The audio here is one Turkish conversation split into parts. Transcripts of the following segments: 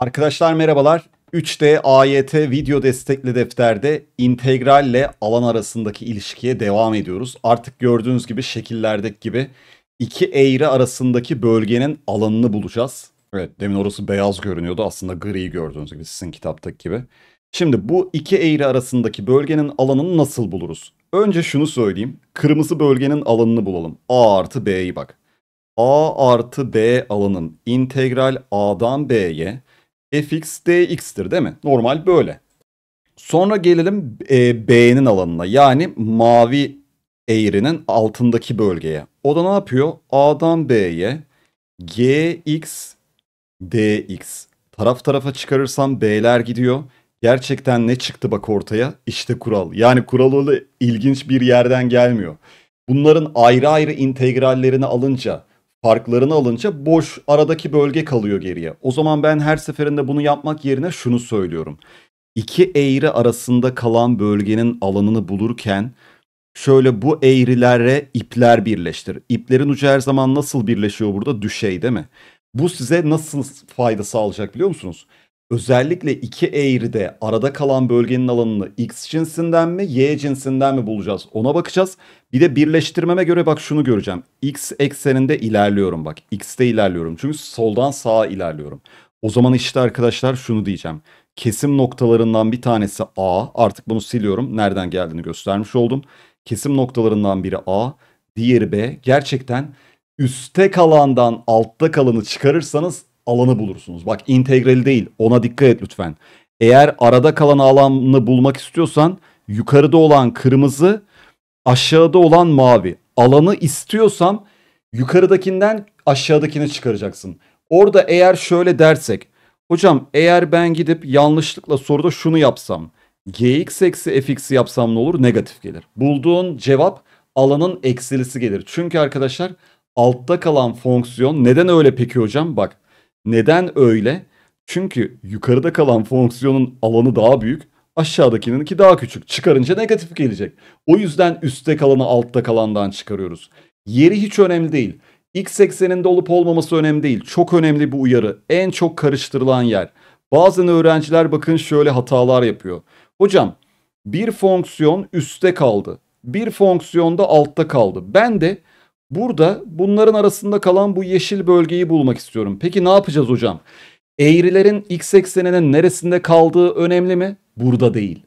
Arkadaşlar merhabalar. 3D AYT video destekli defterde integralle alan arasındaki ilişkiye devam ediyoruz. Artık gördüğünüz gibi şekillerdeki gibi iki eğri arasındaki bölgenin alanını bulacağız. Evet demin orası beyaz görünüyordu aslında griyi gördüğünüz gibi sizin kitaptaki gibi. Şimdi bu iki eğri arasındaki bölgenin alanını nasıl buluruz? Önce şunu söyleyeyim. Kırmızı bölgenin alanını bulalım. A artı B'yi bak. A artı B alanın integral A'dan B'ye fx dx'tir değil mi? Normal böyle. Sonra gelelim e, B'nin alanına yani mavi eğrinin altındaki bölgeye. O da ne yapıyor? A'dan B'ye gx dx taraf tarafa çıkarırsam B'ler gidiyor. Gerçekten ne çıktı bak ortaya? İşte kural. Yani kural öyle ilginç bir yerden gelmiyor. Bunların ayrı ayrı integrallerini alınca Farklarını alınca boş aradaki bölge kalıyor geriye. O zaman ben her seferinde bunu yapmak yerine şunu söylüyorum. İki eğri arasında kalan bölgenin alanını bulurken şöyle bu eğrilere ipler birleştir. İplerin ucu her zaman nasıl birleşiyor burada? Düşey değil mi? Bu size nasıl fayda sağlayacak biliyor musunuz? özellikle iki eğride arada kalan bölgenin alanını X cinsinden mi Y cinsinden mi bulacağız ona bakacağız. Bir de birleştirmeme göre bak şunu göreceğim. X ekseninde ilerliyorum bak. X'te ilerliyorum çünkü soldan sağa ilerliyorum. O zaman işte arkadaşlar şunu diyeceğim. Kesim noktalarından bir tanesi A. Artık bunu siliyorum. Nereden geldiğini göstermiş oldum. Kesim noktalarından biri A. Diğeri B. Gerçekten üstte kalandan altta kalanı çıkarırsanız alanı bulursunuz. Bak integral değil ona dikkat et lütfen. Eğer arada kalan alanını bulmak istiyorsan yukarıda olan kırmızı aşağıda olan mavi. Alanı istiyorsan yukarıdakinden aşağıdakini çıkaracaksın. Orada eğer şöyle dersek hocam eğer ben gidip yanlışlıkla soruda şunu yapsam gx eksi fx'i yapsam ne olur negatif gelir. Bulduğun cevap alanın eksilisi gelir. Çünkü arkadaşlar altta kalan fonksiyon neden öyle peki hocam bak neden öyle? Çünkü yukarıda kalan fonksiyonun alanı daha büyük, aşağıdakinin ki daha küçük. Çıkarınca negatif gelecek. O yüzden üstte kalanı altta kalandan çıkarıyoruz. Yeri hiç önemli değil. X ekseninde olup olmaması önemli değil. Çok önemli bu uyarı. En çok karıştırılan yer. Bazen öğrenciler bakın şöyle hatalar yapıyor. Hocam bir fonksiyon üstte kaldı. Bir fonksiyonda altta kaldı. Ben de Burada bunların arasında kalan bu yeşil bölgeyi bulmak istiyorum. Peki ne yapacağız hocam? Eğrilerin x ekseninin neresinde kaldığı önemli mi? Burada değil.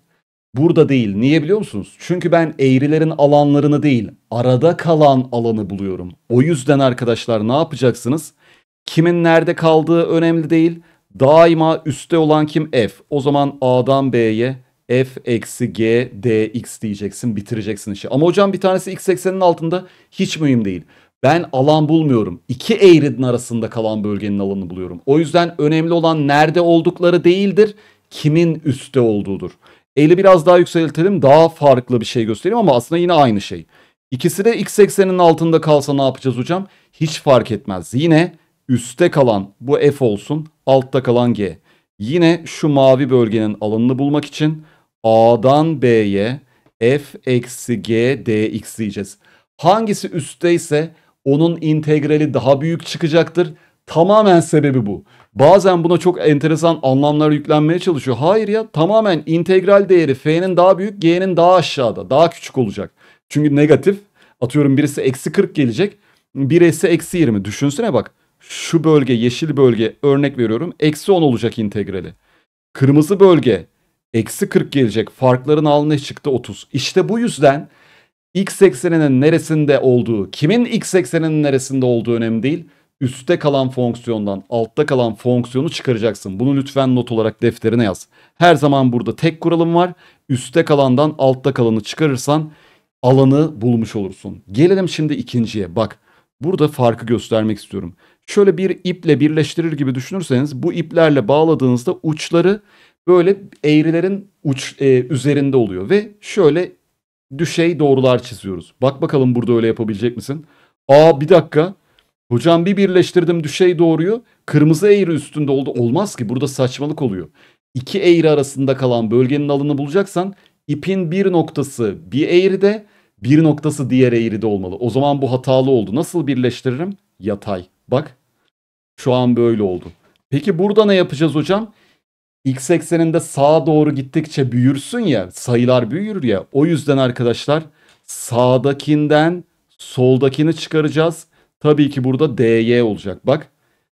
Burada değil. Niye biliyor musunuz? Çünkü ben eğrilerin alanlarını değil, arada kalan alanı buluyorum. O yüzden arkadaşlar ne yapacaksınız? Kimin nerede kaldığı önemli değil. Daima üstte olan kim? F. O zaman A'dan B'ye, f eksi g dx diyeceksin bitireceksin işi. Ama hocam bir tanesi x eksenin altında hiç mühim değil. Ben alan bulmuyorum. İki eğridin arasında kalan bölgenin alanını buluyorum. O yüzden önemli olan nerede oldukları değildir, kimin üstte olduğudur. Eğri biraz daha yükseltelim, daha farklı bir şey göstereyim ama aslında yine aynı şey. İkisi de x eksenin altında kalsa ne yapacağız hocam? Hiç fark etmez. Yine üstte kalan bu f olsun, altta kalan g. Yine şu mavi bölgenin alanını bulmak için A'dan B'ye f eksi g dx diyeceğiz. Hangisi üstteyse onun integrali daha büyük çıkacaktır. Tamamen sebebi bu. Bazen buna çok enteresan anlamlar yüklenmeye çalışıyor. Hayır ya tamamen integral değeri f'nin daha büyük g'nin daha aşağıda daha küçük olacak. Çünkü negatif atıyorum birisi eksi 40 gelecek birisi eksi 20 düşünsene bak şu bölge yeşil bölge örnek veriyorum eksi 10 olacak integrali. Kırmızı bölge Eksi 40 gelecek. Farkların alnı çıktı 30. İşte bu yüzden x ekseninin neresinde olduğu, kimin x ekseninin neresinde olduğu önemli değil. Üste kalan fonksiyondan altta kalan fonksiyonu çıkaracaksın. Bunu lütfen not olarak defterine yaz. Her zaman burada tek kuralım var. Üste kalandan altta kalanı çıkarırsan alanı bulmuş olursun. Gelelim şimdi ikinciye. Bak burada farkı göstermek istiyorum. Şöyle bir iple birleştirir gibi düşünürseniz bu iplerle bağladığınızda uçları böyle eğrilerin uç e, üzerinde oluyor ve şöyle düşey doğrular çiziyoruz. Bak bakalım burada öyle yapabilecek misin? Aa bir dakika. Hocam bir birleştirdim düşey doğruyu. Kırmızı eğri üstünde oldu. Olmaz ki burada saçmalık oluyor. İki eğri arasında kalan bölgenin alanını bulacaksan ipin bir noktası bir eğride bir noktası diğer eğride olmalı. O zaman bu hatalı oldu. Nasıl birleştiririm? Yatay. Bak şu an böyle oldu. Peki burada ne yapacağız hocam? x ekseninde sağa doğru gittikçe büyürsün ya sayılar büyür ya o yüzden arkadaşlar sağdakinden soldakini çıkaracağız. Tabii ki burada dy olacak bak.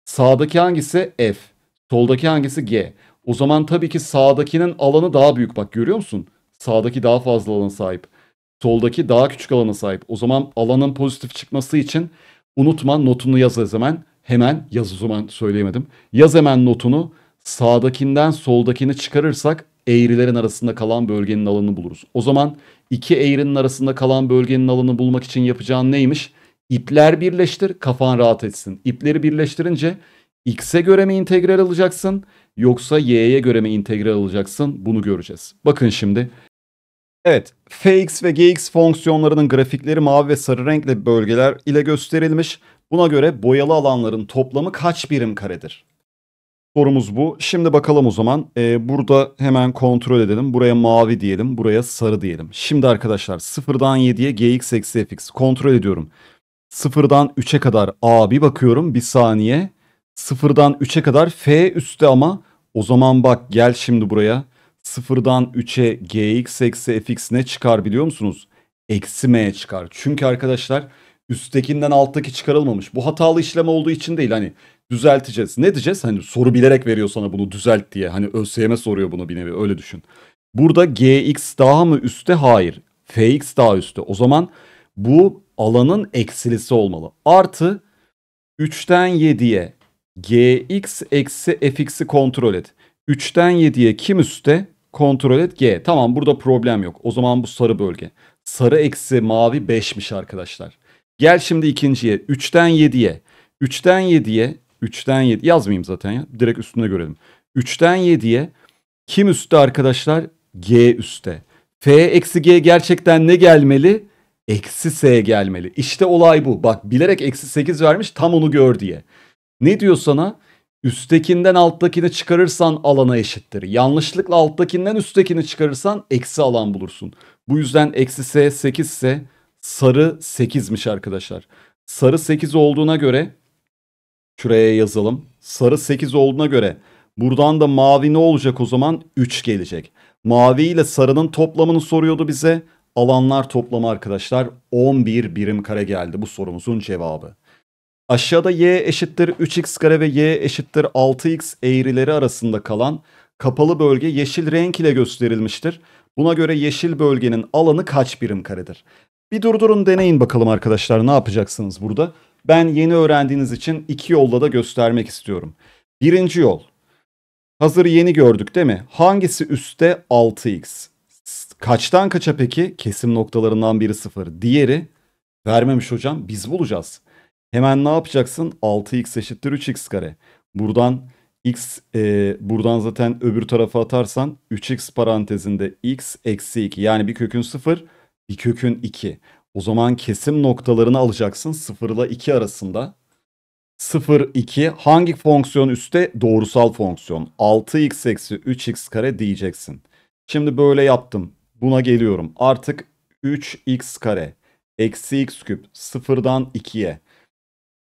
Sağdaki hangisi f soldaki hangisi g. O zaman tabii ki sağdakinin alanı daha büyük bak görüyor musun? Sağdaki daha fazla alana sahip. Soldaki daha küçük alana sahip. O zaman alanın pozitif çıkması için unutma notunu yaz hemen. Hemen yaz o zaman söyleyemedim. Yaz hemen notunu sağdakinden soldakini çıkarırsak eğrilerin arasında kalan bölgenin alanını buluruz. O zaman iki eğrinin arasında kalan bölgenin alanını bulmak için yapacağın neymiş? İpler birleştir kafan rahat etsin. İpleri birleştirince x'e göre mi integral alacaksın yoksa y'ye göre mi integral alacaksın bunu göreceğiz. Bakın şimdi. Evet fx ve gx fonksiyonlarının grafikleri mavi ve sarı renkli bölgeler ile gösterilmiş. Buna göre boyalı alanların toplamı kaç birim karedir? Sorumuz bu. Şimdi bakalım o zaman. Ee, burada hemen kontrol edelim. Buraya mavi diyelim. Buraya sarı diyelim. Şimdi arkadaşlar 0'dan 7'ye gx eksi fx. Kontrol ediyorum. 0'dan 3'e kadar a bir bakıyorum. Bir saniye. 0'dan 3'e kadar f üstte ama o zaman bak gel şimdi buraya. 0'dan 3'e gx eksi fx ne çıkar biliyor musunuz? Eksi m çıkar. Çünkü arkadaşlar üsttekinden alttaki çıkarılmamış. Bu hatalı işlem olduğu için değil hani düzelteceğiz. Ne diyeceğiz? Hani soru bilerek veriyor sana bunu düzelt diye. Hani ÖSYM soruyor bunu bir nevi öyle düşün. Burada gx daha mı üstte? Hayır. fx daha üstte. O zaman bu alanın eksilisi olmalı. Artı 3'ten 7'ye gx eksi fx'i kontrol et. 3'ten 7'ye kim üstte? Kontrol et g. Tamam burada problem yok. O zaman bu sarı bölge. Sarı eksi mavi 5'miş arkadaşlar. Gel şimdi ikinciye. 3'ten 7'ye. 3'ten 7'ye. 3'ten 7. Yazmayayım zaten ya. Direkt üstünde görelim. 3'ten 7'ye. Kim üstte arkadaşlar? G üstte. F eksi G gerçekten ne gelmeli? Eksi S gelmeli. İşte olay bu. Bak bilerek eksi 8 vermiş tam onu gör diye. Ne diyor sana? Üsttekinden alttakini çıkarırsan alana eşittir. Yanlışlıkla alttakinden üsttekini çıkarırsan eksi alan bulursun. Bu yüzden eksi S 8 ise Sarı 8'miş arkadaşlar. Sarı 8 olduğuna göre şuraya yazalım. Sarı 8 olduğuna göre buradan da mavi ne olacak o zaman? 3 gelecek. Mavi ile sarının toplamını soruyordu bize. Alanlar toplamı arkadaşlar 11 birim kare geldi bu sorumuzun cevabı. Aşağıda y eşittir 3x kare ve y eşittir 6x eğrileri arasında kalan kapalı bölge yeşil renk ile gösterilmiştir. Buna göre yeşil bölgenin alanı kaç birim karedir? Bir durdurun deneyin bakalım arkadaşlar ne yapacaksınız burada. Ben yeni öğrendiğiniz için iki yolda da göstermek istiyorum. Birinci yol. Hazır yeni gördük değil mi? Hangisi üstte 6x? Kaçtan kaça peki? Kesim noktalarından biri 0. Diğeri vermemiş hocam biz bulacağız. Hemen ne yapacaksın? 6x eşittir 3x kare. Buradan x e, buradan zaten öbür tarafa atarsan 3x parantezinde x eksi 2 yani bir kökün 0 bir kökün 2. O zaman kesim noktalarını alacaksın 0 ile 2 arasında. 0, 2 hangi fonksiyon üstte? Doğrusal fonksiyon. 6x eksi 3x kare diyeceksin. Şimdi böyle yaptım. Buna geliyorum. Artık 3x kare eksi x küp sıfırdan 2'ye.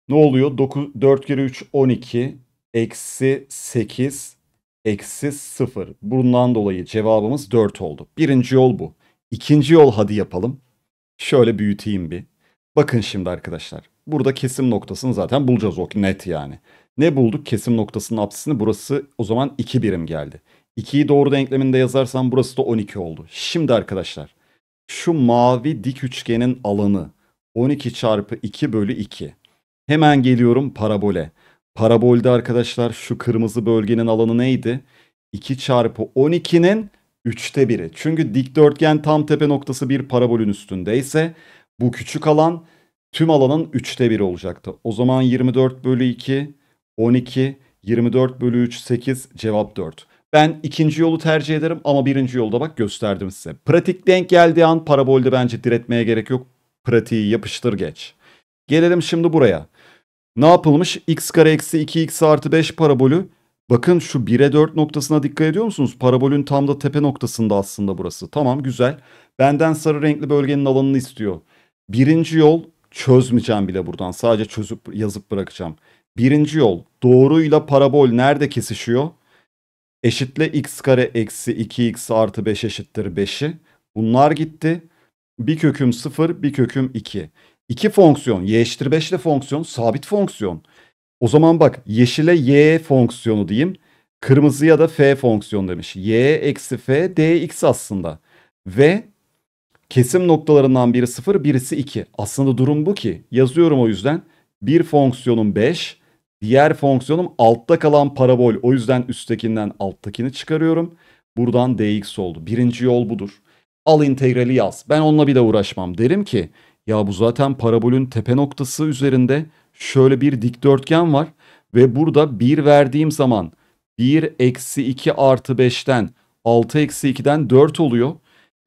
Ne oluyor? 9, 4 kere 3 12 eksi 8 eksi 0. Bundan dolayı cevabımız 4 oldu. Birinci yol bu. İkinci yol hadi yapalım. Şöyle büyüteyim bir. Bakın şimdi arkadaşlar. Burada kesim noktasını zaten bulacağız o net yani. Ne bulduk? Kesim noktasının apsisini. Burası o zaman 2 birim geldi. 2'yi doğru denkleminde yazarsam burası da 12 oldu. Şimdi arkadaşlar şu mavi dik üçgenin alanı 12 çarpı 2 bölü 2. Hemen geliyorum parabole. Parabolde arkadaşlar şu kırmızı bölgenin alanı neydi? 2 çarpı 12'nin Üçte biri. Çünkü dikdörtgen tam tepe noktası bir parabolün üstündeyse bu küçük alan tüm alanın üçte biri olacaktı. O zaman 24 bölü 2, 12, 24 bölü 3, 8 cevap 4. Ben ikinci yolu tercih ederim ama birinci yolda bak gösterdim size. Pratik denk geldiği an parabolde bence diretmeye gerek yok. Pratiği yapıştır geç. Gelelim şimdi buraya. Ne yapılmış? x kare eksi 2x artı 5 parabolü Bakın şu 1'e 4 noktasına dikkat ediyor musunuz? Parabolün tam da tepe noktasında aslında burası. Tamam güzel. Benden sarı renkli bölgenin alanını istiyor. Birinci yol çözmeyeceğim bile buradan. Sadece çözüp yazıp bırakacağım. Birinci yol doğruyla parabol nerede kesişiyor? Eşitle x kare eksi 2x artı 5 eşittir 5'i. Bunlar gitti. Bir köküm 0 bir köküm 2. İki fonksiyon y eşittir 5 ile fonksiyon sabit fonksiyon. O zaman bak yeşile y fonksiyonu diyeyim. Kırmızıya da f fonksiyonu demiş. y eksi f dx aslında. Ve kesim noktalarından biri 0 birisi 2. Aslında durum bu ki yazıyorum o yüzden. Bir fonksiyonum 5 diğer fonksiyonum altta kalan parabol. O yüzden üsttekinden alttakini çıkarıyorum. Buradan dx oldu. Birinci yol budur. Al integrali yaz. Ben onunla bir de uğraşmam. Derim ki ya bu zaten parabolün tepe noktası üzerinde şöyle bir dikdörtgen var ve burada 1 verdiğim zaman 1 eksi 2 artı 5'ten 6 eksi 2'den 4 oluyor.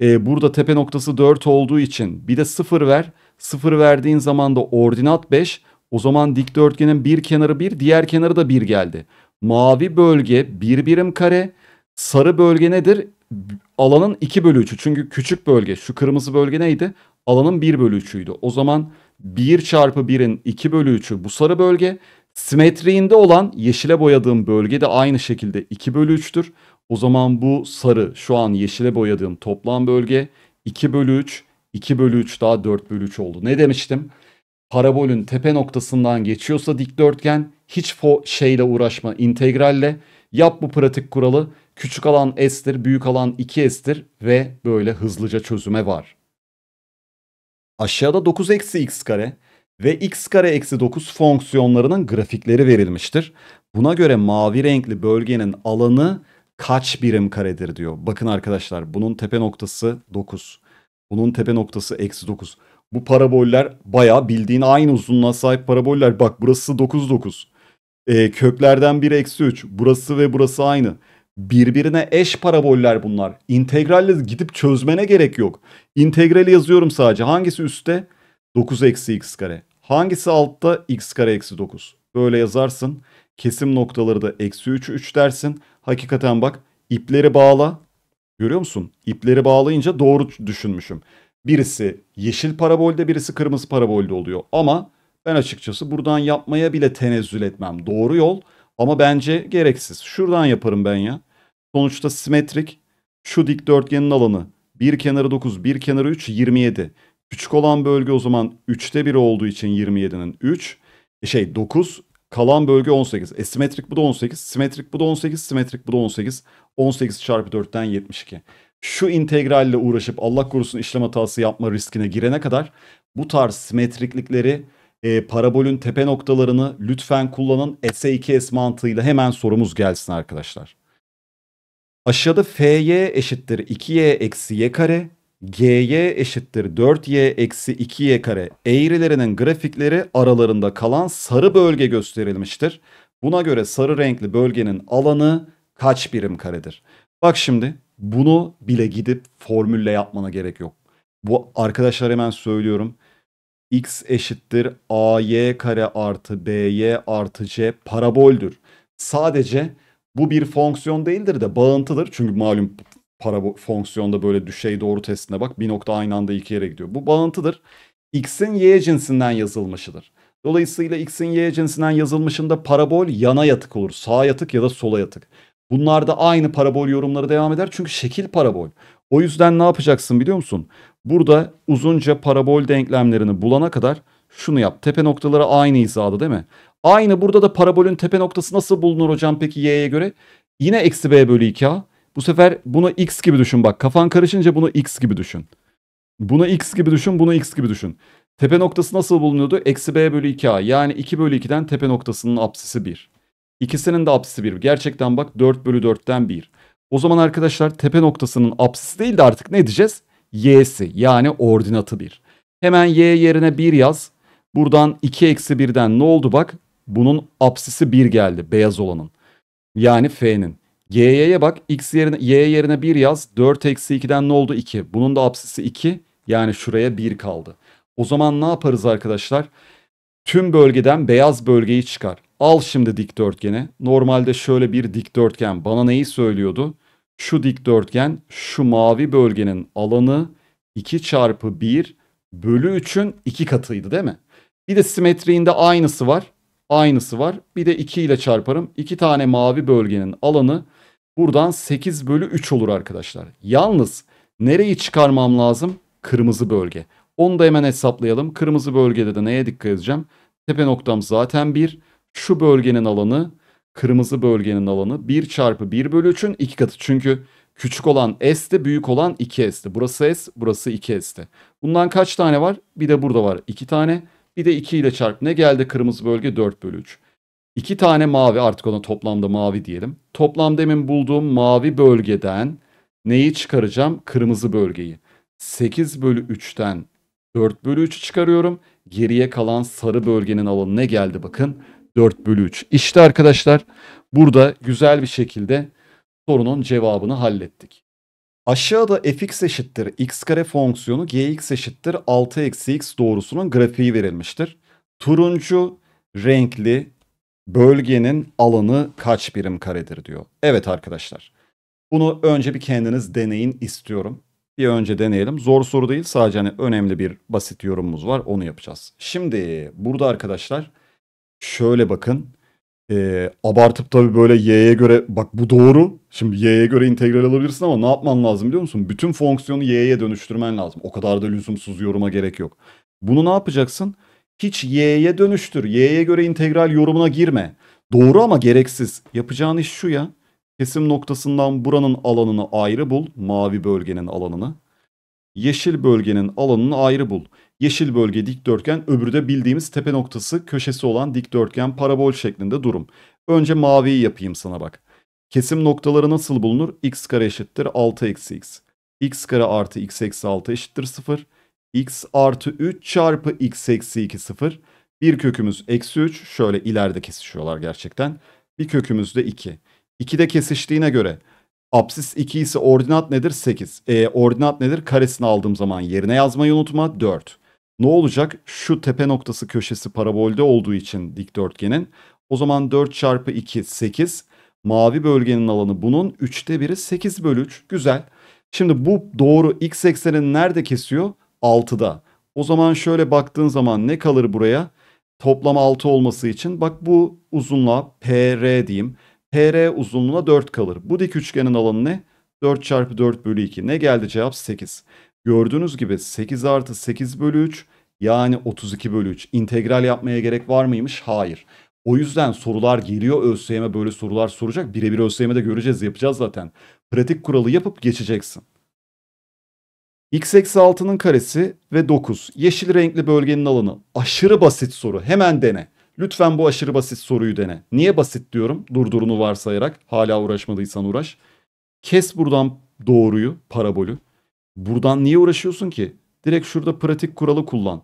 Ee, burada tepe noktası 4 olduğu için bir de 0 ver. 0 verdiğin zaman da ordinat 5. O zaman dikdörtgenin bir kenarı 1 diğer kenarı da 1 geldi. Mavi bölge 1 bir birim kare. Sarı bölge nedir? Alanın 2 bölü 3'ü. Çünkü küçük bölge şu kırmızı bölge neydi? Alanın 1 bölü 3'üydü. O zaman 1 çarpı 1'in 2 bölü 3'ü bu sarı bölge. Simetriğinde olan yeşile boyadığım bölge de aynı şekilde 2 bölü 3'tür. O zaman bu sarı şu an yeşile boyadığım toplam bölge 2 bölü 3. 2 bölü 3 daha 4 bölü 3 oldu. Ne demiştim? Parabolün tepe noktasından geçiyorsa dikdörtgen hiç fo şeyle uğraşma integralle yap bu pratik kuralı. Küçük alan s'tir, büyük alan 2s'tir ve böyle hızlıca çözüme var. Aşağıda 9 eksi x kare ve x kare eksi 9 fonksiyonlarının grafikleri verilmiştir. Buna göre mavi renkli bölgenin alanı kaç birim karedir diyor. Bakın arkadaşlar bunun tepe noktası 9. Bunun tepe noktası eksi 9. Bu paraboller baya bildiğin aynı uzunluğa sahip paraboller. Bak burası 9 9. E, köklerden biri eksi 3. Burası ve burası aynı. Birbirine eş paraboller bunlar. İntegralle gidip çözmene gerek yok. İntegrali yazıyorum sadece. Hangisi üstte? 9 eksi x kare. Hangisi altta? x kare eksi 9. Böyle yazarsın. Kesim noktaları da eksi 3, 3 dersin. Hakikaten bak ipleri bağla. Görüyor musun? İpleri bağlayınca doğru düşünmüşüm. Birisi yeşil parabolde birisi kırmızı parabolde oluyor. Ama ben açıkçası buradan yapmaya bile tenezzül etmem. Doğru yol ama bence gereksiz. Şuradan yaparım ben ya. Sonuçta simetrik şu dikdörtgenin alanı bir kenarı 9 bir kenarı 3 27. Küçük olan bölge o zaman 3'te 1 olduğu için 27'nin 3 e, şey 9 kalan bölge 18. E simetrik bu da 18 simetrik bu da 18 simetrik bu da 18 18 çarpı 4'ten 72. Şu integralle uğraşıp Allah korusun işlem hatası yapma riskine girene kadar bu tarz simetriklikleri e, parabolün tepe noktalarını lütfen kullanın. S2S mantığıyla hemen sorumuz gelsin arkadaşlar. Aşağıda fy eşittir 2y eksi y kare, gy eşittir 4y eksi 2y kare eğrilerinin grafikleri aralarında kalan sarı bölge gösterilmiştir. Buna göre sarı renkli bölgenin alanı kaç birim karedir? Bak şimdi bunu bile gidip formülle yapmana gerek yok. Bu arkadaşlar hemen söylüyorum. x eşittir ay kare artı by artı c paraboldür. Sadece bu bir fonksiyon değildir de bağıntıdır. Çünkü malum para fonksiyonda böyle düşey doğru testine bak bir nokta aynı anda iki yere gidiyor. Bu bağıntıdır. X'in Y cinsinden yazılmışıdır. Dolayısıyla X'in Y cinsinden yazılmışında parabol yana yatık olur. Sağa yatık ya da sola yatık. bunlar da aynı parabol yorumları devam eder çünkü şekil parabol. O yüzden ne yapacaksın biliyor musun? Burada uzunca parabol denklemlerini bulana kadar şunu yap. Tepe noktaları aynı hizada değil mi? Aynı burada da parabolün tepe noktası nasıl bulunur hocam peki y'ye göre? Yine eksi b bölü 2a. Bu sefer bunu x gibi düşün bak. Kafan karışınca bunu x gibi düşün. Bunu x gibi düşün, bunu x gibi düşün. Tepe noktası nasıl bulunuyordu? Eksi b bölü 2a. Yani 2 bölü 2'den tepe noktasının apsisi 1. İkisinin de apsisi 1. Gerçekten bak 4 bölü 4'ten 1. O zaman arkadaşlar tepe noktasının apsisi değil de artık ne diyeceğiz? y'si yani ordinatı 1. Hemen y yerine 1 yaz. Buradan 2 eksi 1'den ne oldu bak? Bunun apsisi 1 geldi beyaz olanın. Yani F'nin. G'ye bak x yerine y yerine 1 yaz. 4 eksi 2'den ne oldu 2. Bunun da apsisi 2. Yani şuraya 1 kaldı. O zaman ne yaparız arkadaşlar? Tüm bölgeden beyaz bölgeyi çıkar. Al şimdi dikdörtgeni. Normalde şöyle bir dikdörtgen bana neyi söylüyordu? Şu dikdörtgen şu mavi bölgenin alanı 2 çarpı 1 bölü 3'ün 2 katıydı değil mi? Bir de simetriğinde aynısı var. Aynısı var. Bir de 2 ile çarparım. 2 tane mavi bölgenin alanı buradan 8 bölü 3 olur arkadaşlar. Yalnız nereyi çıkarmam lazım? Kırmızı bölge. Onu da hemen hesaplayalım. Kırmızı bölgede de neye dikkat edeceğim? Tepe noktam zaten 1. Şu bölgenin alanı kırmızı bölgenin alanı 1 çarpı 1 bölü 3'ün 2 katı. Çünkü küçük olan s de büyük olan 2 de. Burası s burası 2 de. Bundan kaç tane var? Bir de burada var 2 tane. Bir de 2 ile çarp. Ne geldi kırmızı bölge 4 bölü 3. 2 tane mavi artık ona toplamda mavi diyelim. Toplam demin bulduğum mavi bölgeden neyi çıkaracağım? Kırmızı bölgeyi. 8 bölü 3'ten 4 bölü 3'ü çıkarıyorum. Geriye kalan sarı bölgenin alanı ne geldi bakın. 4 bölü 3. İşte arkadaşlar burada güzel bir şekilde sorunun cevabını hallettik. Aşağıda fx eşittir x kare fonksiyonu gx eşittir 6 eksi x doğrusunun grafiği verilmiştir. Turuncu renkli bölgenin alanı kaç birim karedir diyor. Evet arkadaşlar bunu önce bir kendiniz deneyin istiyorum. Bir önce deneyelim. Zor soru değil sadece hani önemli bir basit yorumumuz var onu yapacağız. Şimdi burada arkadaşlar şöyle bakın e, abartıp tabii böyle y'ye göre bak bu doğru. Şimdi y'ye göre integral alabilirsin ama ne yapman lazım biliyor musun? Bütün fonksiyonu y'ye dönüştürmen lazım. O kadar da lüzumsuz yoruma gerek yok. Bunu ne yapacaksın? Hiç y'ye dönüştür. Y'ye göre integral yorumuna girme. Doğru ama gereksiz. Yapacağın iş şu ya. Kesim noktasından buranın alanını ayrı bul. Mavi bölgenin alanını. Yeşil bölgenin alanını ayrı bul yeşil bölge dikdörtgen, öbürü de bildiğimiz tepe noktası köşesi olan dikdörtgen parabol şeklinde durum. Önce maviyi yapayım sana bak. Kesim noktaları nasıl bulunur? x kare eşittir 6 eksi x. x kare artı x eksi 6 eşittir 0. x artı 3 çarpı x eksi 2 0. Bir kökümüz eksi 3. Şöyle ileride kesişiyorlar gerçekten. Bir kökümüz de 2. 2 de kesiştiğine göre Apsis 2 ise ordinat nedir? 8. E, ordinat nedir? Karesini aldığım zaman yerine yazmayı unutma. 4. Ne olacak? Şu tepe noktası köşesi parabolde olduğu için dikdörtgenin. O zaman 4 çarpı 2 8. Mavi bölgenin alanı bunun. 3'te 1'i 8 bölü 3. Güzel. Şimdi bu doğru x eksenini nerede kesiyor? 6'da. O zaman şöyle baktığın zaman ne kalır buraya? Toplam 6 olması için bak bu uzunluğa PR diyeyim. PR uzunluğuna 4 kalır. Bu dik üçgenin alanı ne? 4 çarpı 4 bölü 2. Ne geldi cevap? 8. Gördüğünüz gibi 8 artı 8 bölü 3 yani 32 bölü 3. integral yapmaya gerek var mıymış? Hayır. O yüzden sorular geliyor ÖSYM böyle sorular soracak. Birebir ÖSYM'de göreceğiz yapacağız zaten. Pratik kuralı yapıp geçeceksin. X eksi 6'nın karesi ve 9. Yeşil renkli bölgenin alanı. Aşırı basit soru. Hemen dene. Lütfen bu aşırı basit soruyu dene. Niye basit diyorum? Durdurunu varsayarak. Hala uğraşmadıysan uğraş. Kes buradan doğruyu, parabolü. Buradan niye uğraşıyorsun ki? Direkt şurada pratik kuralı kullan.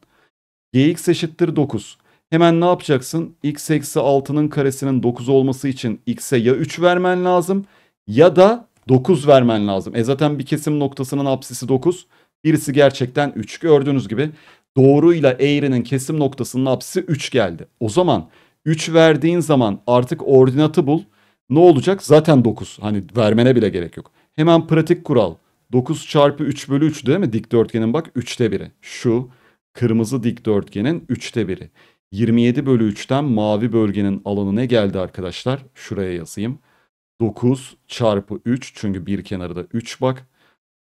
Gx eşittir 9. Hemen ne yapacaksın? x eksi 6'nın karesinin 9 olması için x'e ya 3 vermen lazım ya da 9 vermen lazım. E zaten bir kesim noktasının apsisi 9. Birisi gerçekten 3. Gördüğünüz gibi doğruyla eğrinin kesim noktasının apsisi 3 geldi. O zaman 3 verdiğin zaman artık ordinatı bul. Ne olacak? Zaten 9. Hani vermene bile gerek yok. Hemen pratik kural. 9 çarpı 3 bölü 3 değil mi? Dikdörtgenin bak 3'te biri. Şu kırmızı dikdörtgenin 3'te biri. 27 bölü 3'ten mavi bölgenin alanı ne geldi arkadaşlar? Şuraya yazayım. 9 çarpı 3 çünkü bir kenarı da 3 bak.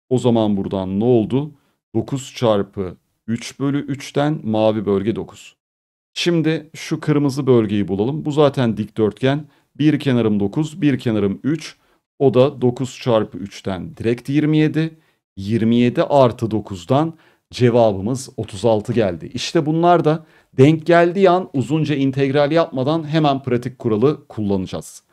O zaman buradan ne oldu? 9 çarpı 3 bölü 3'ten mavi bölge 9. Şimdi şu kırmızı bölgeyi bulalım. Bu zaten dikdörtgen. Bir kenarım 9, bir kenarım 3. O da 9 çarpı 3'ten direkt 27. 27 artı 9'dan cevabımız 36 geldi. İşte bunlar da denk geldiği an uzunca integral yapmadan hemen pratik kuralı kullanacağız.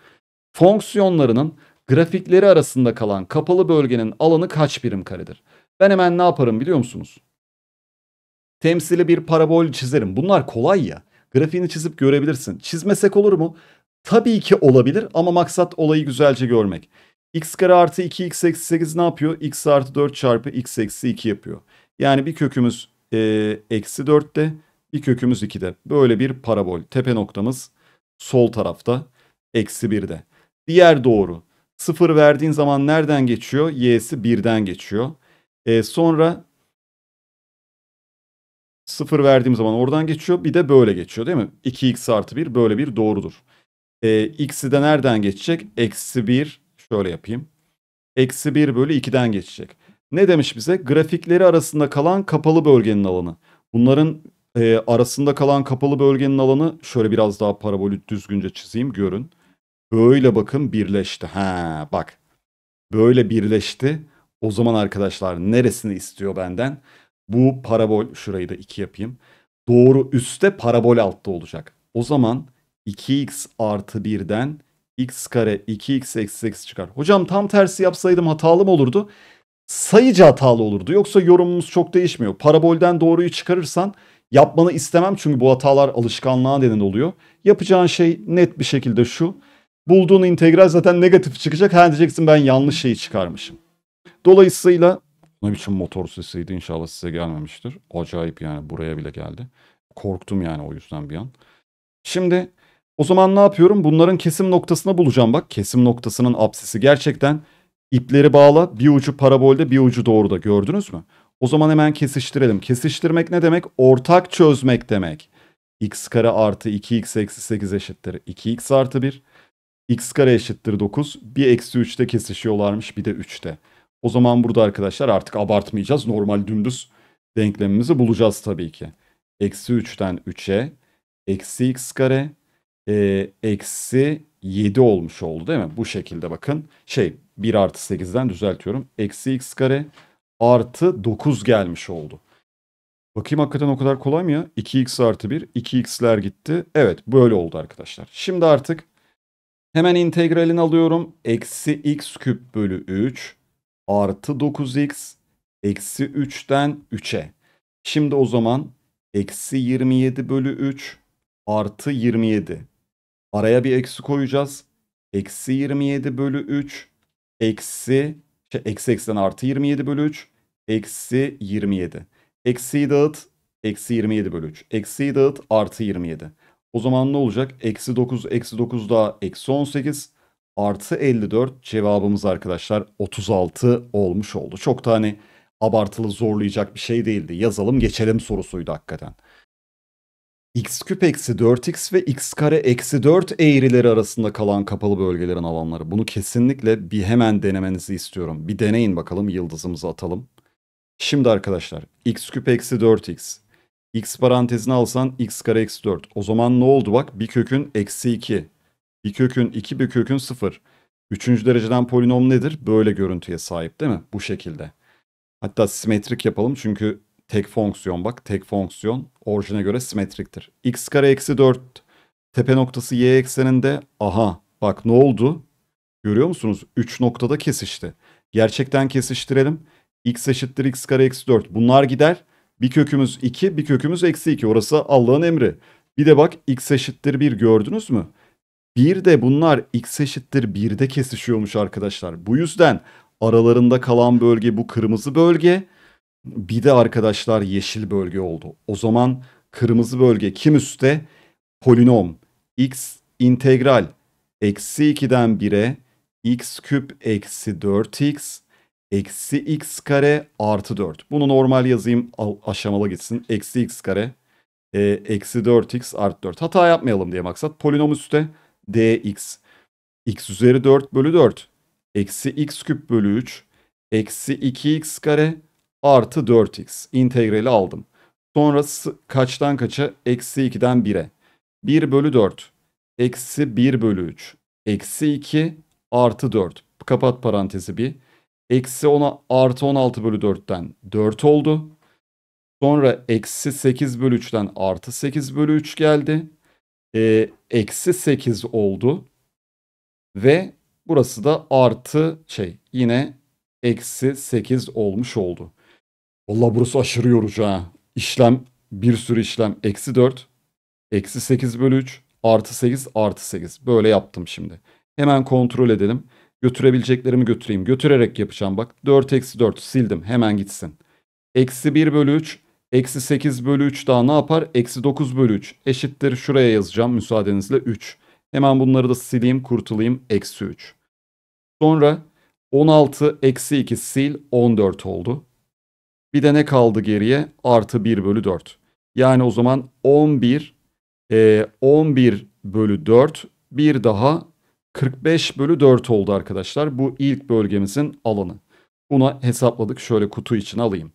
Fonksiyonlarının grafikleri arasında kalan kapalı bölgenin alanı kaç birim karedir? Ben hemen ne yaparım biliyor musunuz? Temsili bir parabol çizerim. Bunlar kolay ya. Grafiğini çizip görebilirsin. Çizmesek olur mu? Tabii ki olabilir ama maksat olayı güzelce görmek. x kare artı 2 x eksi 8 ne yapıyor? x artı 4 çarpı x eksi 2 yapıyor. Yani bir kökümüz e, eksi 4'te bir kökümüz 2'de. Böyle bir parabol. Tepe noktamız sol tarafta eksi 1'de. Diğer doğru. 0 verdiğin zaman nereden geçiyor? y'si 1'den geçiyor. E, sonra 0 verdiğim zaman oradan geçiyor. Bir de böyle geçiyor değil mi? 2x artı 1 böyle bir doğrudur. E, x'i de nereden geçecek? Eksi 1 şöyle yapayım. Eksi 1 bölü 2'den geçecek. Ne demiş bize? Grafikleri arasında kalan kapalı bölgenin alanı. Bunların e, arasında kalan kapalı bölgenin alanı şöyle biraz daha parabolü düzgünce çizeyim görün. Böyle bakın birleşti. Ha bak. Böyle birleşti. O zaman arkadaşlar neresini istiyor benden? Bu parabol şurayı da iki yapayım. Doğru üstte parabol altta olacak. O zaman 2x artı 1'den x kare 2x eksi x çıkar. Hocam tam tersi yapsaydım hatalı mı olurdu? Sayıcı hatalı olurdu. Yoksa yorumumuz çok değişmiyor. Parabolden doğruyu çıkarırsan yapmanı istemem çünkü bu hatalar alışkanlığa neden oluyor. Yapacağın şey net bir şekilde şu. Bulduğun integral zaten negatif çıkacak. Ha diyeceksin ben yanlış şeyi çıkarmışım. Dolayısıyla ne biçim motor sesiydi inşallah size gelmemiştir. Acayip yani buraya bile geldi. Korktum yani o yüzden bir an. Şimdi o zaman ne yapıyorum? Bunların kesim noktasını bulacağım. Bak kesim noktasının apsisi gerçekten ipleri bağla bir ucu parabolde bir ucu doğruda gördünüz mü? O zaman hemen kesiştirelim. Kesiştirmek ne demek? Ortak çözmek demek. x kare artı 2x eksi 8 eşittir 2x artı 1. x kare eşittir 9. Bir eksi 3'te kesişiyorlarmış bir de 3'te. O zaman burada arkadaşlar artık abartmayacağız. Normal dümdüz denklemimizi bulacağız tabii ki. Eksi 3'ten 3'e eksi x kare eksi 7 olmuş oldu değil mi? Bu şekilde bakın. Şey 1 artı 8'den düzeltiyorum. Eksi x kare artı 9 gelmiş oldu. Bakayım hakikaten o kadar kolay mı ya? 2x artı 1. 2x'ler gitti. Evet böyle oldu arkadaşlar. Şimdi artık hemen integralini alıyorum. Eksi x küp bölü 3 artı 9x eksi 3'ten 3'e. Şimdi o zaman eksi 27 bölü 3 artı 27. Araya bir eksi koyacağız. Eksi 27 bölü 3. Eksi, şey, eksi eksten artı 27 bölü 3. Eksi 27. Eksiyi dağıt. Eksi 27 bölü 3. Eksiyi dağıt artı 27. O zaman ne olacak? Eksi 9, eksi 9 daha eksi 18 artı 54 cevabımız arkadaşlar 36 olmuş oldu. Çok da hani abartılı zorlayacak bir şey değildi. Yazalım geçelim sorusuydu hakikaten x küp eksi 4x ve x kare eksi 4 eğrileri arasında kalan kapalı bölgelerin alanları. Bunu kesinlikle bir hemen denemenizi istiyorum. Bir deneyin bakalım yıldızımızı atalım. Şimdi arkadaşlar x küp eksi 4x. x parantezini alsan x kare eksi 4. O zaman ne oldu bak bir kökün eksi 2. Bir kökün 2 bir kökün 0. Üçüncü dereceden polinom nedir? Böyle görüntüye sahip değil mi? Bu şekilde. Hatta simetrik yapalım çünkü tek fonksiyon bak tek fonksiyon orijine göre simetriktir. x kare eksi 4 tepe noktası y ekseninde aha bak ne oldu? Görüyor musunuz? 3 noktada kesişti. Gerçekten kesiştirelim. x eşittir x kare eksi 4 bunlar gider. Bir kökümüz 2 bir kökümüz eksi 2 orası Allah'ın emri. Bir de bak x eşittir 1 gördünüz mü? Bir de bunlar x eşittir 1'de kesişiyormuş arkadaşlar. Bu yüzden aralarında kalan bölge bu kırmızı bölge. Bir de arkadaşlar yeşil bölge oldu. O zaman kırmızı bölge kim üstte? Polinom x integral eksi 2'den 1'e x küp eksi 4x eksi x kare artı 4. Bunu normal yazayım aşamalı gitsin. Eksi x kare e, eksi 4x artı 4. Hata yapmayalım diye maksat. Polinom üstte dx. x üzeri 4 bölü 4 eksi x küp bölü 3 eksi 2x kare artı 4x integrali aldım. Sonrası kaçtan kaça? Eksi 2'den 1'e. 1 bölü 4 eksi 1 bölü 3 eksi 2 artı 4 kapat parantezi bir. Eksi 10'a artı 16 bölü 4'ten 4 oldu. Sonra eksi 8 bölü 3'ten artı 8 bölü 3 geldi. Ee, eksi 8 oldu. Ve burası da artı şey yine eksi 8 olmuş oldu. Valla burası aşırı yorucu ha. İşlem bir sürü işlem. Eksi 4, eksi 8 bölü 3, artı 8, artı 8. Böyle yaptım şimdi. Hemen kontrol edelim. Götürebileceklerimi götüreyim. Götürerek yapacağım bak. 4 eksi 4 sildim. Hemen gitsin. Eksi 1 bölü 3, eksi 8 bölü 3 daha ne yapar? Eksi 9 bölü 3 eşittir. Şuraya yazacağım müsaadenizle 3. Hemen bunları da sileyim kurtulayım. Eksi 3. Sonra 16 eksi 2 sil 14 oldu. Bir de ne kaldı geriye? Artı 1 bölü 4. Yani o zaman 11, e, 11 bölü 4 bir daha 45 bölü 4 oldu arkadaşlar. Bu ilk bölgemizin alanı. Buna hesapladık. Şöyle kutu için alayım.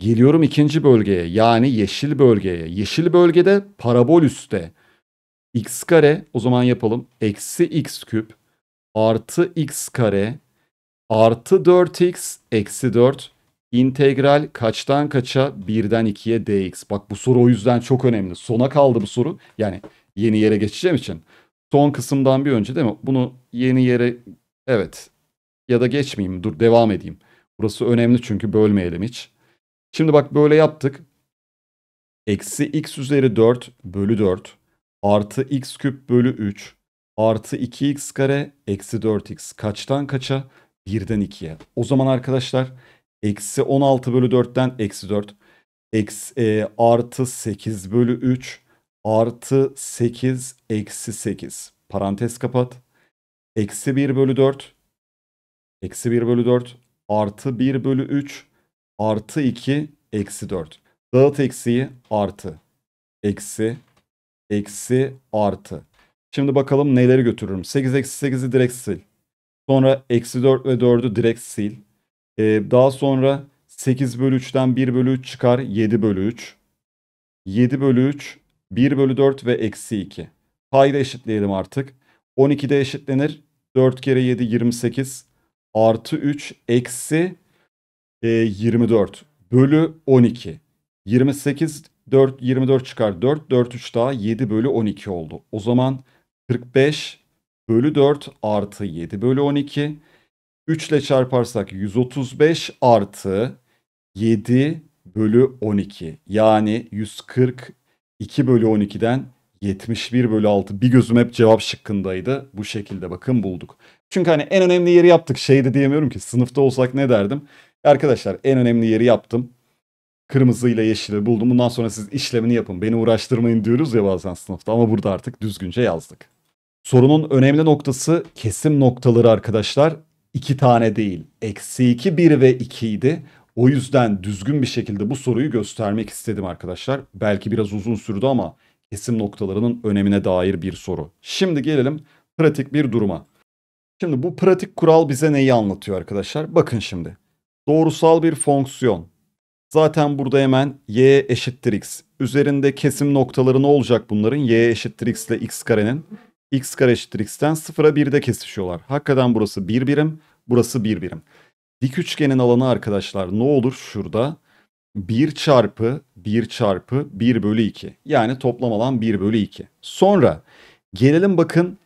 Geliyorum ikinci bölgeye yani yeşil bölgeye. Yeşil bölgede parabol üstte. x kare o zaman yapalım. Eksi x küp artı x kare artı 4x eksi 4 İntegral kaçtan kaça? birden ikiye dx. Bak bu soru o yüzden çok önemli. Sona kaldı bu soru. Yani yeni yere geçeceğim için. Son kısımdan bir önce değil mi? Bunu yeni yere evet ya da geçmeyeyim dur devam edeyim. Burası önemli çünkü bölmeyelim hiç. Şimdi bak böyle yaptık. Eksi x üzeri 4 bölü 4 artı x küp bölü 3 artı 2x kare eksi 4x kaçtan kaça? birden ikiye. O zaman arkadaşlar Eksi 16 bölü 4'ten eksi 4. Eksi, e, artı 8 bölü 3 artı 8 eksi 8. Parantez kapat. Eksi 1 bölü 4. Eksi 1 bölü 4 artı 1 bölü 3 artı 2 eksi 4. Dağıt eksiyi artı. Eksi eksi artı. Şimdi bakalım neleri götürürüm. 8 eksi 8'i direkt sil. Sonra eksi 4 ve 4'ü direkt sil. Ee, daha sonra 8 bölü 3'ten 1 bölü 3 çıkar 7 bölü 3. 7 bölü 3, 1 bölü 4 ve eksi 2. payda eşitleyelim artık. 12 de eşitlenir. 4 kere 7 28 artı 3 eksi e, 24 bölü 12. 28 4 24 çıkar 4 4 3 daha 7 bölü 12 oldu. O zaman 45 bölü 4 artı 7 bölü 12 3 ile çarparsak 135 artı 7 bölü 12. Yani 142 bölü 12'den 71 bölü 6. Bir gözüm hep cevap şıkkındaydı. Bu şekilde bakın bulduk. Çünkü hani en önemli yeri yaptık. Şey de diyemiyorum ki sınıfta olsak ne derdim. Arkadaşlar en önemli yeri yaptım. kırmızı ile yeşili buldum. Bundan sonra siz işlemini yapın. Beni uğraştırmayın diyoruz ya bazen sınıfta. Ama burada artık düzgünce yazdık. Sorunun önemli noktası kesim noktaları arkadaşlar. 2 tane değil. Eksi 2, 1 ve 2 idi. O yüzden düzgün bir şekilde bu soruyu göstermek istedim arkadaşlar. Belki biraz uzun sürdü ama kesim noktalarının önemine dair bir soru. Şimdi gelelim pratik bir duruma. Şimdi bu pratik kural bize neyi anlatıyor arkadaşlar? Bakın şimdi. Doğrusal bir fonksiyon. Zaten burada hemen y eşittir x. Üzerinde kesim noktaları ne olacak bunların? y eşittir x ile x karenin x kare eşittir x'ten 0'a 1'de kesişiyorlar. Hakikaten burası 1 bir birim, burası 1 bir birim. Dik üçgenin alanı arkadaşlar ne olur şurada? 1 çarpı 1 çarpı 1 bölü 2. Yani toplam alan 1 bölü 2. Sonra gelelim bakın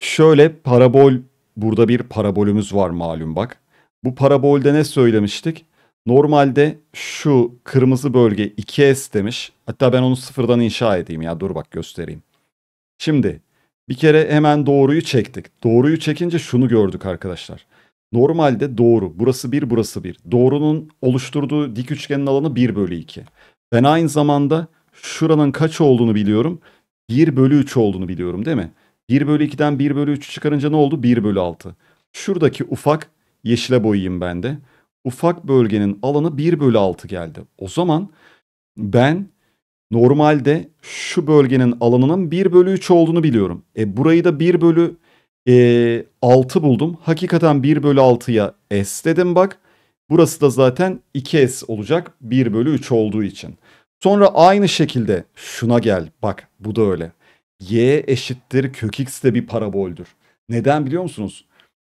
şöyle parabol burada bir parabolümüz var malum bak. Bu parabolde ne söylemiştik? Normalde şu kırmızı bölge 2S demiş. Hatta ben onu sıfırdan inşa edeyim ya dur bak göstereyim. Şimdi bir kere hemen doğruyu çektik. Doğruyu çekince şunu gördük arkadaşlar. Normalde doğru. Burası 1, burası 1. Doğrunun oluşturduğu dik üçgenin alanı 1 bölü 2. Ben aynı zamanda şuranın kaç olduğunu biliyorum. 1 bölü 3 olduğunu biliyorum değil mi? 1 bölü 2'den 1 bölü 3'ü çıkarınca ne oldu? 1 bölü 6. Şuradaki ufak yeşile boyayayım ben de. Ufak bölgenin alanı 1 bölü 6 geldi. O zaman ben Normalde şu bölgenin alanının 1 bölü 3 olduğunu biliyorum. E, burayı da 1 bölü e, 6 buldum. Hakikaten 1 bölü 6'ya S dedim bak. Burası da zaten 2S olacak 1 bölü 3 olduğu için. Sonra aynı şekilde şuna gel bak bu da öyle. Y eşittir kök x de bir paraboldür. Neden biliyor musunuz?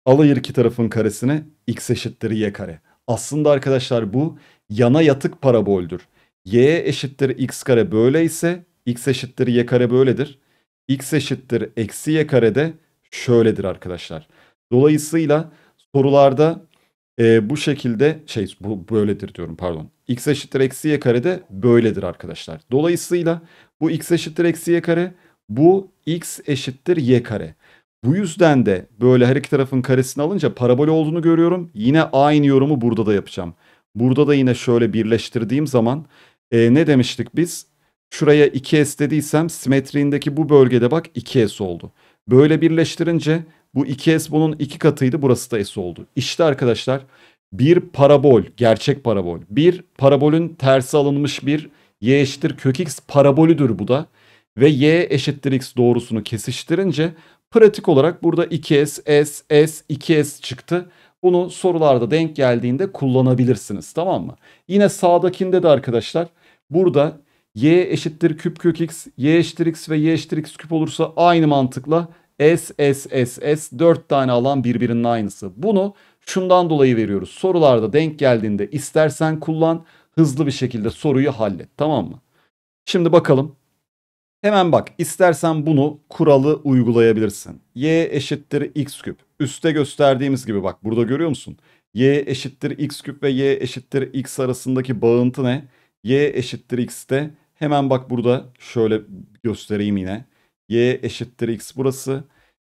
Alayır iki tarafın karesine x eşittir y kare. Aslında arkadaşlar bu yana yatık paraboldür y eşittir x kare böyle ise x eşittir y kare böyledir. x eşittir eksi y kare de şöyledir arkadaşlar. Dolayısıyla sorularda e, bu şekilde şey bu böyledir diyorum pardon. x eşittir eksi y kare de böyledir arkadaşlar. Dolayısıyla bu x eşittir eksi y kare bu x eşittir y kare. Bu yüzden de böyle her iki tarafın karesini alınca parabol olduğunu görüyorum. Yine aynı yorumu burada da yapacağım. Burada da yine şöyle birleştirdiğim zaman e, ne demiştik biz? Şuraya 2S dediysem simetriğindeki bu bölgede bak 2S oldu. Böyle birleştirince bu 2S bunun iki katıydı burası da S oldu. İşte arkadaşlar bir parabol, gerçek parabol. Bir parabolün tersi alınmış bir y eşittir kök x parabolüdür bu da. Ve y eşittir x doğrusunu kesiştirince pratik olarak burada 2s, s, s, 2s çıktı. Bunu sorularda denk geldiğinde kullanabilirsiniz tamam mı? Yine sağdakinde de arkadaşlar Burada y eşittir küp kök x, y eşittir x ve y eşittir x küp olursa aynı mantıkla s, s, s, s 4 tane alan birbirinin aynısı. Bunu şundan dolayı veriyoruz. Sorularda denk geldiğinde istersen kullan hızlı bir şekilde soruyu hallet tamam mı? Şimdi bakalım. Hemen bak istersen bunu kuralı uygulayabilirsin. Y eşittir x küp. Üste gösterdiğimiz gibi bak burada görüyor musun? Y eşittir x küp ve y eşittir x arasındaki bağıntı ne? y eşittir x'te hemen bak burada şöyle göstereyim yine. y eşittir x burası.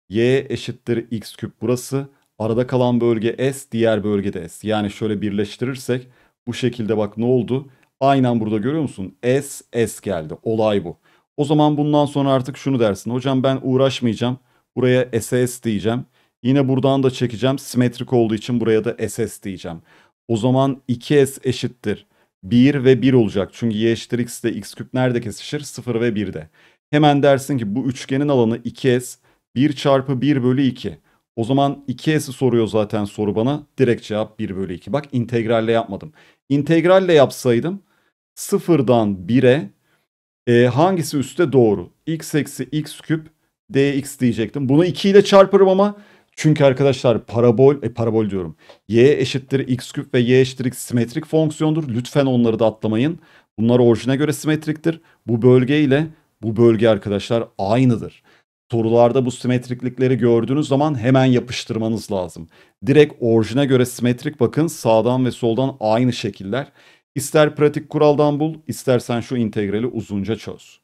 y eşittir x küp burası. Arada kalan bölge s diğer bölge de s. Yani şöyle birleştirirsek bu şekilde bak ne oldu? Aynen burada görüyor musun? S S geldi. Olay bu. O zaman bundan sonra artık şunu dersin. Hocam ben uğraşmayacağım. Buraya SS diyeceğim. Yine buradan da çekeceğim. Simetrik olduğu için buraya da SS diyeceğim. O zaman 2S eşittir 1 ve 1 olacak. Çünkü y eşittir x ile x küp nerede kesişir? 0 ve 1'de. Hemen dersin ki bu üçgenin alanı 2s 1 çarpı 1 bölü 2. O zaman 2s'i soruyor zaten soru bana. Direkt cevap 1 bölü 2. Bak integralle yapmadım. İntegralle yapsaydım 0'dan 1'e e, hangisi üstte doğru? x eksi x küp dx diyecektim. Bunu 2 ile çarparım ama çünkü arkadaşlar parabol, e, parabol diyorum. Y eşittir x küp ve y eşittir x simetrik fonksiyondur. Lütfen onları da atlamayın. Bunlar orijine göre simetriktir. Bu bölge ile bu bölge arkadaşlar aynıdır. Sorularda bu simetriklikleri gördüğünüz zaman hemen yapıştırmanız lazım. Direkt orijine göre simetrik bakın sağdan ve soldan aynı şekiller. İster pratik kuraldan bul, istersen şu integrali uzunca çöz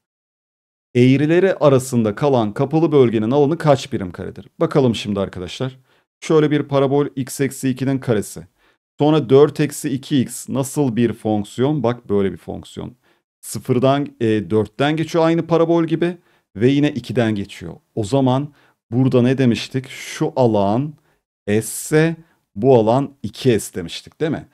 eğrileri arasında kalan kapalı bölgenin alanı kaç birim karedir? Bakalım şimdi arkadaşlar. Şöyle bir parabol x eksi 2'nin karesi. Sonra 4 eksi 2x nasıl bir fonksiyon? Bak böyle bir fonksiyon. Sıfırdan e, 4'ten geçiyor aynı parabol gibi ve yine 2'den geçiyor. O zaman burada ne demiştik? Şu alan S ise bu alan 2S demiştik değil mi?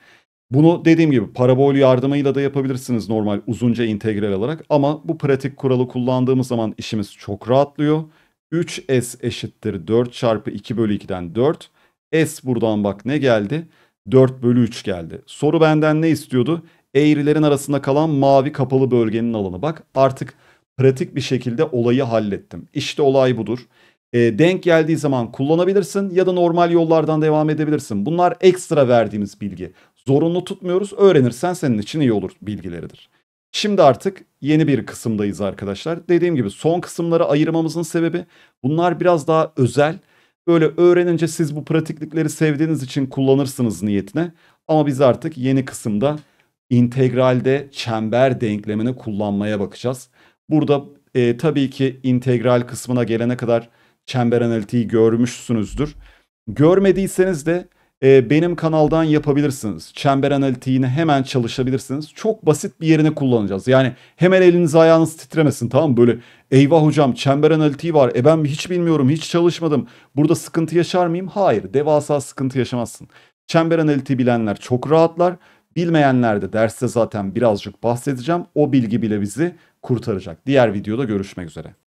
Bunu dediğim gibi parabol yardımıyla da yapabilirsiniz normal uzunca integral alarak ama bu pratik kuralı kullandığımız zaman işimiz çok rahatlıyor. 3s eşittir 4 çarpı 2 bölü 2'den 4. S buradan bak ne geldi? 4 bölü 3 geldi. Soru benden ne istiyordu? Eğrilerin arasında kalan mavi kapalı bölgenin alanı. Bak artık pratik bir şekilde olayı hallettim. İşte olay budur. E, denk geldiği zaman kullanabilirsin ya da normal yollardan devam edebilirsin. Bunlar ekstra verdiğimiz bilgi. Zorunlu tutmuyoruz. Öğrenirsen senin için iyi olur bilgileridir. Şimdi artık yeni bir kısımdayız arkadaşlar. Dediğim gibi son kısımları ayırmamızın sebebi bunlar biraz daha özel. Böyle öğrenince siz bu pratiklikleri sevdiğiniz için kullanırsınız niyetine. Ama biz artık yeni kısımda integralde çember denklemini kullanmaya bakacağız. Burada e, tabii ki integral kısmına gelene kadar çember analitiği görmüşsünüzdür. Görmediyseniz de e, benim kanaldan yapabilirsiniz. Çember analitiğini hemen çalışabilirsiniz. Çok basit bir yerine kullanacağız. Yani hemen eliniz ayağınız titremesin tamam mı? Böyle eyvah hocam çember analitiği var. E ben hiç bilmiyorum hiç çalışmadım. Burada sıkıntı yaşar mıyım? Hayır devasa sıkıntı yaşamazsın. Çember analitiği bilenler çok rahatlar. Bilmeyenler de derste zaten birazcık bahsedeceğim. O bilgi bile bizi kurtaracak. Diğer videoda görüşmek üzere.